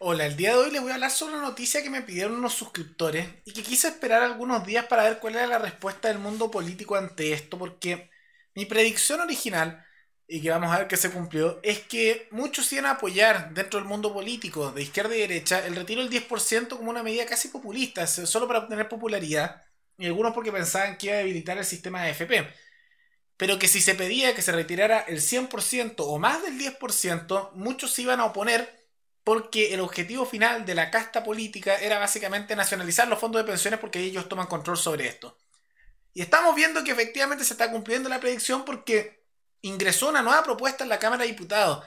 Hola, el día de hoy les voy a hablar sobre una noticia que me pidieron unos suscriptores y que quise esperar algunos días para ver cuál era la respuesta del mundo político ante esto, porque mi predicción original, y que vamos a ver que se cumplió, es que muchos iban a apoyar dentro del mundo político, de izquierda y derecha, el retiro del 10% como una medida casi populista, solo para obtener popularidad, y algunos porque pensaban que iba a debilitar el sistema de AFP. Pero que si se pedía que se retirara el 100% o más del 10%, muchos iban a oponer porque el objetivo final de la casta política era básicamente nacionalizar los fondos de pensiones porque ellos toman control sobre esto. Y estamos viendo que efectivamente se está cumpliendo la predicción porque ingresó una nueva propuesta en la Cámara de Diputados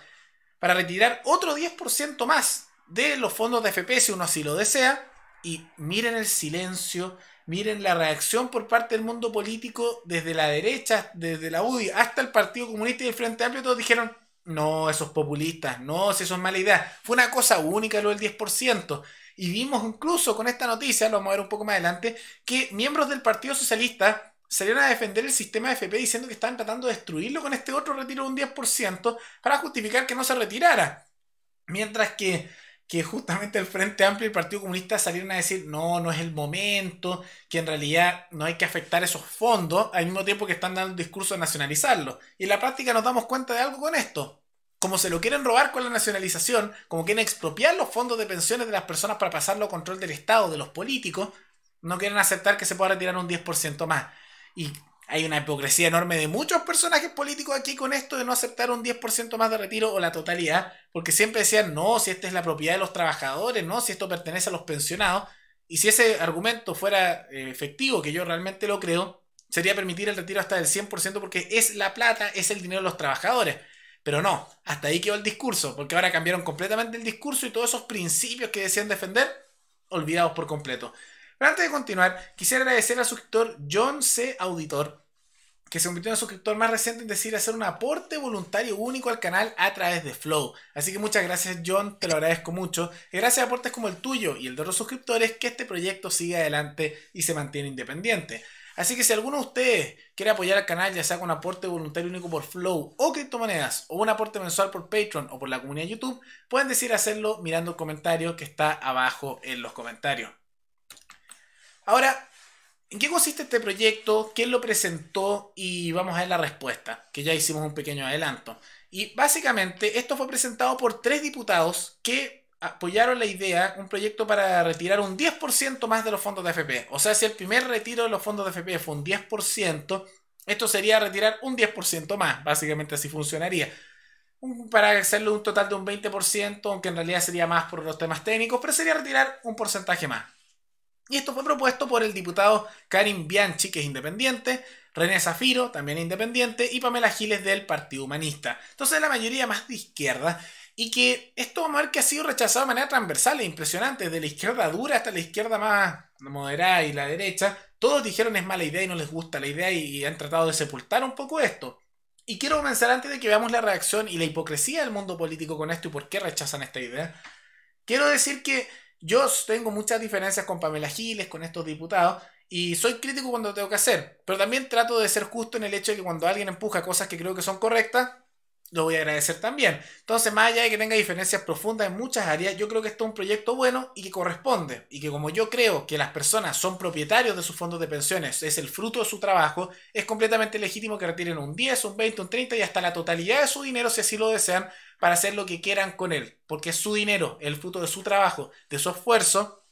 para retirar otro 10% más de los fondos de FP si uno así lo desea. Y miren el silencio, miren la reacción por parte del mundo político desde la derecha, desde la UDI hasta el Partido Comunista y el Frente Amplio, todos dijeron, no, esos populistas, no, si eso es mala idea. Fue una cosa única lo del 10%. Y vimos incluso con esta noticia, lo vamos a ver un poco más adelante, que miembros del Partido Socialista salieron a defender el sistema de FP diciendo que estaban tratando de destruirlo con este otro retiro de un 10% para justificar que no se retirara. Mientras que que justamente el Frente Amplio y el Partido Comunista salieron a decir no, no es el momento, que en realidad no hay que afectar esos fondos, al mismo tiempo que están dando el discurso de nacionalizarlos. Y en la práctica nos damos cuenta de algo con esto. Como se lo quieren robar con la nacionalización, como quieren expropiar los fondos de pensiones de las personas para pasarlo a control del Estado, de los políticos, no quieren aceptar que se pueda retirar un 10% más. Y hay una hipocresía enorme de muchos personajes políticos aquí con esto de no aceptar un 10% más de retiro o la totalidad, porque siempre decían, no, si esta es la propiedad de los trabajadores, no, si esto pertenece a los pensionados. Y si ese argumento fuera eh, efectivo, que yo realmente lo creo, sería permitir el retiro hasta del 100% porque es la plata, es el dinero de los trabajadores. Pero no, hasta ahí quedó el discurso, porque ahora cambiaron completamente el discurso y todos esos principios que decían defender, olvidados por completo. Pero antes de continuar, quisiera agradecer al suscriptor John C. Auditor, que se convirtió en el suscriptor más reciente en decir hacer un aporte voluntario único al canal a través de Flow. Así que muchas gracias John, te lo agradezco mucho. Y gracias a aportes como el tuyo y el de otros suscriptores que este proyecto sigue adelante y se mantiene independiente. Así que si alguno de ustedes quiere apoyar al canal, ya sea con aporte voluntario único por Flow o criptomonedas, o un aporte mensual por Patreon o por la comunidad de YouTube, pueden decir hacerlo mirando el comentario que está abajo en los comentarios. Ahora, ¿en qué consiste este proyecto? ¿Quién lo presentó? Y vamos a ver la respuesta, que ya hicimos un pequeño adelanto. Y básicamente esto fue presentado por tres diputados que apoyaron la idea, un proyecto para retirar un 10% más de los fondos de FP. E. O sea, si el primer retiro de los fondos de FP e fue un 10%, esto sería retirar un 10% más, básicamente así funcionaría. Para hacerlo un total de un 20%, aunque en realidad sería más por los temas técnicos, pero sería retirar un porcentaje más. Y esto fue propuesto por el diputado Karim Bianchi, que es independiente, René Zafiro, también independiente, y Pamela Giles del Partido Humanista. Entonces la mayoría más de izquierda. Y que esto vamos a ver que ha sido rechazado de manera transversal e impresionante, desde la izquierda dura hasta la izquierda más moderada y la derecha. Todos dijeron es mala idea y no les gusta la idea y han tratado de sepultar un poco esto. Y quiero comenzar antes de que veamos la reacción y la hipocresía del mundo político con esto y por qué rechazan esta idea. Quiero decir que yo tengo muchas diferencias con Pamela Giles, con estos diputados, y soy crítico cuando tengo que hacer, pero también trato de ser justo en el hecho de que cuando alguien empuja cosas que creo que son correctas, lo voy a agradecer también. Entonces, más allá de que tenga diferencias profundas en muchas áreas, yo creo que esto es un proyecto bueno y que corresponde. Y que como yo creo que las personas son propietarios de sus fondos de pensiones, es el fruto de su trabajo, es completamente legítimo que retiren un 10, un 20, un 30 y hasta la totalidad de su dinero, si así lo desean, para hacer lo que quieran con él. Porque es su dinero, el fruto de su trabajo, de su esfuerzo.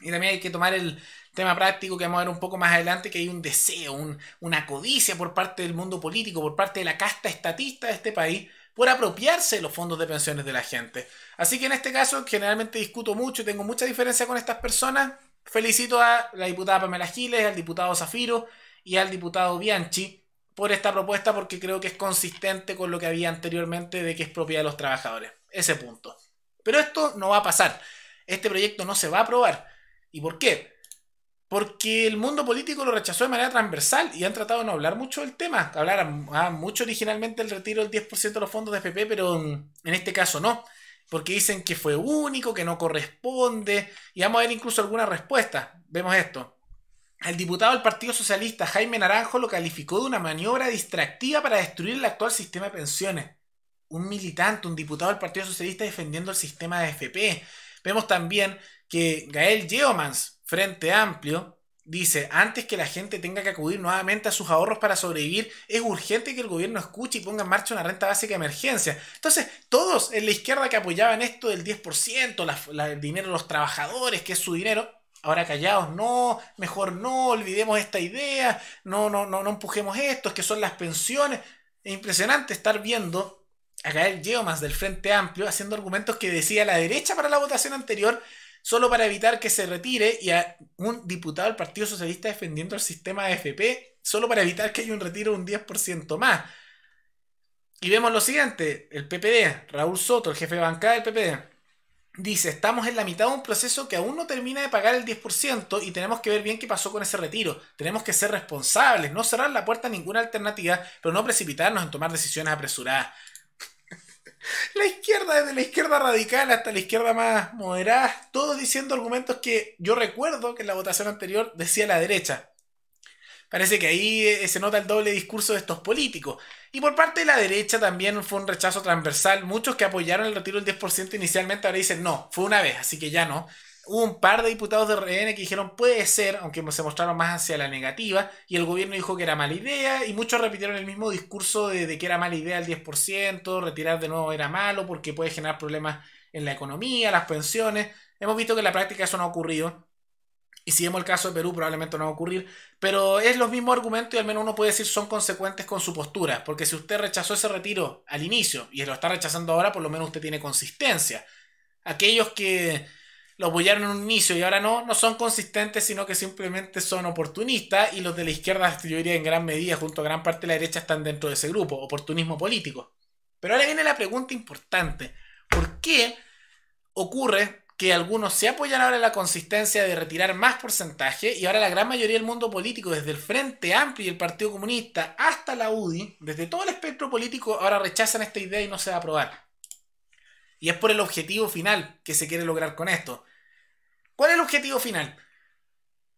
Y también hay que tomar el, tema práctico que vamos a ver un poco más adelante, que hay un deseo, una codicia por parte del mundo político, por parte de la casta estatista de este país, por apropiarse los fondos de pensiones de la gente. Así que en este caso generalmente discuto mucho y tengo mucha diferencia con estas personas. Felicito a la diputada Pamela Giles, al diputado Zafiro y al diputado Bianchi por esta propuesta porque creo que es consistente con lo que había anteriormente de que es propiedad de los trabajadores. Ese punto. Pero esto no va a pasar. Este proyecto no se va a aprobar. ¿Y por qué? porque el mundo político lo rechazó de manera transversal y han tratado de no hablar mucho del tema. hablar ah, mucho originalmente del retiro del 10% de los fondos de FP, pero en este caso no, porque dicen que fue único, que no corresponde, y vamos a ver incluso alguna respuesta. Vemos esto. El diputado del Partido Socialista Jaime Naranjo lo calificó de una maniobra distractiva para destruir el actual sistema de pensiones. Un militante, un diputado del Partido Socialista defendiendo el sistema de FP. Vemos también que Gael Geomans, Frente Amplio dice, antes que la gente tenga que acudir nuevamente a sus ahorros para sobrevivir, es urgente que el gobierno escuche y ponga en marcha una renta básica de emergencia. Entonces, todos en la izquierda que apoyaban esto del 10%, el dinero de los trabajadores, que es su dinero, ahora callados, no, mejor no, olvidemos esta idea, no, no, no, no empujemos esto, que son las pensiones. Es impresionante estar viendo a Gael Geomas del Frente Amplio haciendo argumentos que decía la derecha para la votación anterior solo para evitar que se retire y a un diputado del Partido Socialista defendiendo el sistema de FP, solo para evitar que haya un retiro de un 10% más. Y vemos lo siguiente, el PPD, Raúl Soto, el jefe de bancada del PPD, dice, estamos en la mitad de un proceso que aún no termina de pagar el 10% y tenemos que ver bien qué pasó con ese retiro. Tenemos que ser responsables, no cerrar la puerta a ninguna alternativa, pero no precipitarnos en tomar decisiones apresuradas la izquierda, desde la izquierda radical hasta la izquierda más moderada, todos diciendo argumentos que yo recuerdo que en la votación anterior decía la derecha. Parece que ahí eh, eh, se nota el doble discurso de estos políticos. Y por parte de la derecha también fue un rechazo transversal. Muchos que apoyaron el retiro del 10% inicialmente ahora dicen no, fue una vez, así que ya no hubo un par de diputados de RN que dijeron puede ser, aunque se mostraron más hacia la negativa, y el gobierno dijo que era mala idea, y muchos repitieron el mismo discurso de, que era mala idea el 10%, retirar de nuevo era malo porque puede generar problemas en la economía, las pensiones. Hemos visto que en la práctica eso no ha ocurrido. Y si vemos el caso de Perú, probablemente no va a ocurrir. Pero es los mismos argumentos y al menos uno puede decir son consecuentes con su postura. Porque si usted rechazó ese retiro al inicio y lo está rechazando ahora, por lo menos usted tiene consistencia. Aquellos que lo apoyaron en un inicio y ahora no, no son consistentes, sino que simplemente son oportunistas y los de la izquierda, yo diría en gran medida, junto a gran parte de la derecha, están dentro de ese grupo, oportunismo político. Pero ahora viene la pregunta importante, ¿por qué ocurre que algunos se apoyan ahora en la consistencia de retirar más porcentaje y ahora la gran mayoría del mundo político, desde el Frente Amplio y el Partido Comunista hasta la UDI, desde todo el espectro político, ahora rechazan esta idea y no se va a aprobar. Y es por el objetivo final que se quiere lograr con esto. ¿Cuál es el objetivo final?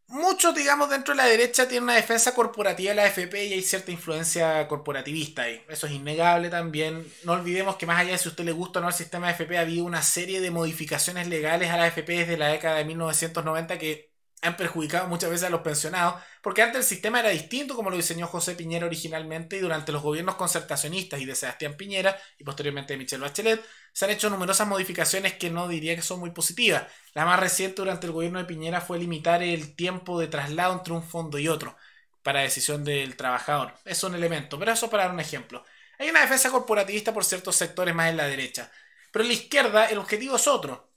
Muchos, digamos, dentro de la derecha tienen una defensa corporativa de la FP y hay cierta influencia corporativista ahí. Eso es innegable también. No olvidemos que más allá de si a usted le gusta o no el sistema AFP, ha habido una serie de modificaciones legales a la AFP desde la década de 1990 que han perjudicado muchas veces a los pensionados, porque antes el sistema era distinto como lo diseñó José Piñera originalmente y durante los gobiernos concertacionistas y de Sebastián Piñera y posteriormente de Michelle Bachelet, se han hecho numerosas modificaciones que no diría que son muy positivas. La más reciente durante el gobierno de Piñera fue limitar el tiempo de traslado entre un fondo y otro para decisión del trabajador. Es un elemento, pero eso para dar un ejemplo. Hay una defensa corporativista por ciertos sectores más en la derecha, pero en la izquierda el objetivo es otro.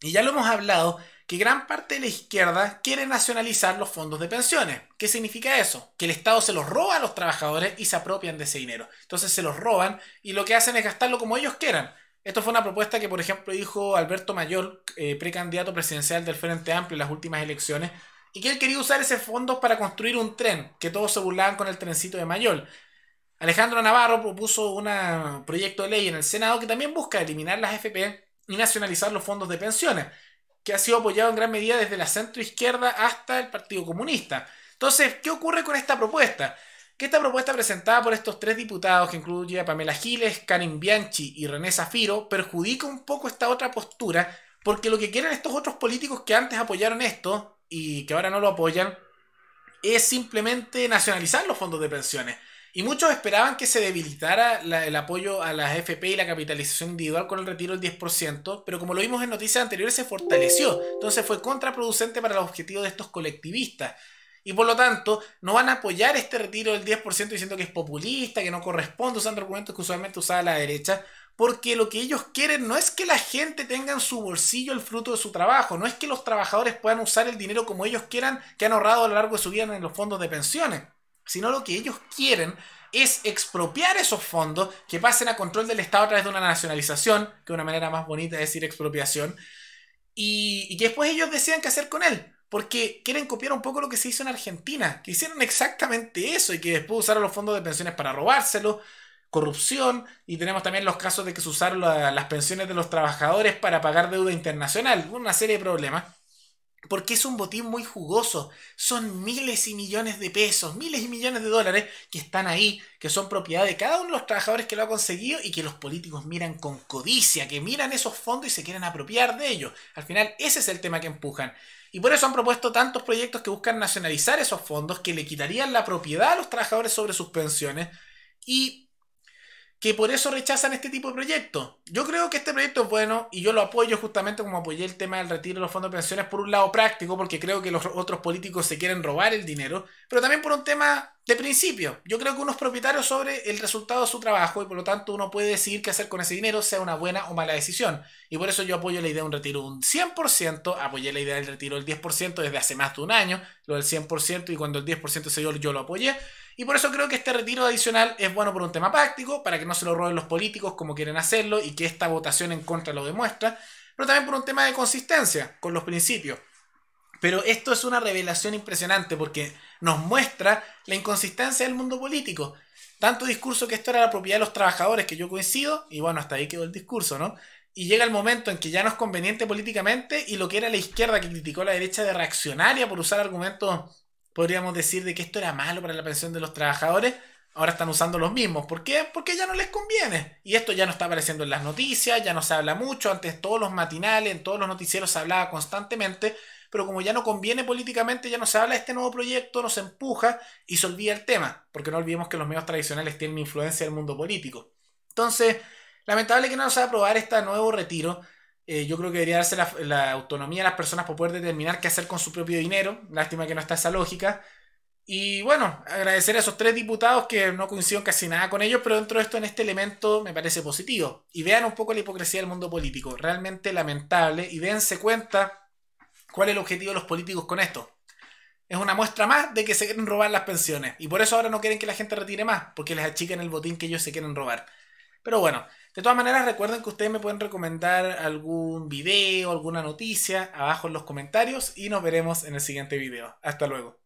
Y ya lo hemos hablado, que gran parte de la izquierda quiere nacionalizar los fondos de pensiones. ¿Qué significa eso? Que el Estado se los roba a los trabajadores y se apropian de ese dinero. Entonces se los roban y lo que hacen es gastarlo como ellos quieran. Esto fue una propuesta que, por ejemplo, dijo Alberto Mayor, eh, precandidato presidencial del Frente Amplio en las últimas elecciones, y que él quería usar ese fondo para construir un tren, que todos se burlaban con el trencito de Mayor. Alejandro Navarro propuso un proyecto de ley en el Senado que también busca eliminar las FP e y nacionalizar los fondos de pensiones que ha sido apoyado en gran medida desde la centro izquierda hasta el Partido Comunista. Entonces, ¿qué ocurre con esta propuesta? Que esta propuesta presentada por estos tres diputados, que incluye a Pamela Giles, Karim Bianchi y René Zafiro, perjudica un poco esta otra postura, porque lo que quieren estos otros políticos que antes apoyaron esto y que ahora no lo apoyan, es simplemente nacionalizar los fondos de pensiones. Y muchos esperaban que se debilitara el apoyo a las FP y la capitalización individual con el retiro del 10%, pero como lo vimos en noticias anteriores, se fortaleció. Entonces fue contraproducente para los objetivos de estos colectivistas. Y por lo tanto, no van a apoyar este retiro del 10% diciendo que es populista, que no corresponde, usando argumentos que usualmente usaba la derecha, porque lo que ellos quieren no es que la gente tenga en su bolsillo el fruto de su trabajo, no es que los trabajadores puedan usar el dinero como ellos quieran que han ahorrado a lo largo de su vida en los fondos de pensiones sino lo que ellos quieren es expropiar esos fondos que pasen a control del Estado a través de una nacionalización, que es una manera más bonita de decir expropiación, y, que después ellos decidan qué hacer con él, porque quieren copiar un poco lo que se hizo en Argentina, que hicieron exactamente eso y que después usaron los fondos de pensiones para robárselo, corrupción, y tenemos también los casos de que se usaron las pensiones de los trabajadores para pagar deuda internacional, una serie de problemas porque es un botín muy jugoso. Son miles y millones de pesos, miles y millones de dólares que están ahí, que son propiedad de cada uno de los trabajadores que lo ha conseguido y que los políticos miran con codicia, que miran esos fondos y se quieren apropiar de ellos. Al final ese es el tema que empujan. Y por eso han propuesto tantos proyectos que buscan nacionalizar esos fondos, que le quitarían la propiedad a los trabajadores sobre sus pensiones y que por eso rechazan este tipo de proyectos. Yo creo que este proyecto es bueno y yo lo apoyo justamente como apoyé el tema del retiro de los fondos de pensiones por un lado práctico, porque creo que los otros políticos se quieren robar el dinero, pero también por un tema de principio, yo creo que uno es propietario sobre el resultado de su trabajo y por lo tanto uno puede decidir qué hacer con ese dinero, sea una buena o mala decisión. Y por eso yo apoyo la idea de un retiro un 100%, apoyé la idea del retiro del 10% desde hace más de un año, lo del 100% y cuando el 10% se dio yo lo apoyé. Y por eso creo que este retiro adicional es bueno por un tema práctico, para que no se lo roben los políticos como quieren hacerlo y que esta votación en contra lo demuestra, pero también por un tema de consistencia con los principios. Pero esto es una revelación impresionante porque nos muestra la inconsistencia del mundo político. Tanto discurso que esto era la propiedad de los trabajadores, que yo coincido, y bueno, hasta ahí quedó el discurso, ¿no? Y llega el momento en que ya no es conveniente políticamente y lo que era la izquierda que criticó a la derecha de reaccionaria por usar argumentos, podríamos decir, de que esto era malo para la pensión de los trabajadores, ahora están usando los mismos. ¿Por qué? Porque ya no les conviene. Y esto ya no está apareciendo en las noticias, ya no se habla mucho. Antes todos los matinales, en todos los noticieros se hablaba constantemente pero como ya no conviene políticamente, ya no se habla de este nuevo proyecto, no se empuja y se olvida el tema, porque no olvidemos que los medios tradicionales tienen influencia en el mundo político. Entonces, lamentable que no se va a aprobar este nuevo retiro. Eh, yo creo que debería darse la, autonomía a las personas para poder determinar qué hacer con su propio dinero. Lástima que no está esa lógica. Y bueno, agradecer a esos tres diputados que no coincido casi nada con ellos, pero dentro de esto, en este elemento, me parece positivo. Y vean un poco la hipocresía del mundo político, realmente lamentable, y dense cuenta ¿Cuál es el objetivo de los políticos con esto? Es una muestra más de que se quieren robar las pensiones. Y por eso ahora no quieren que la gente retire más, porque les achiquen el botín que ellos se quieren robar. Pero bueno, de todas maneras recuerden que ustedes me pueden recomendar algún video, alguna noticia abajo en los comentarios y nos veremos en el siguiente video. Hasta luego.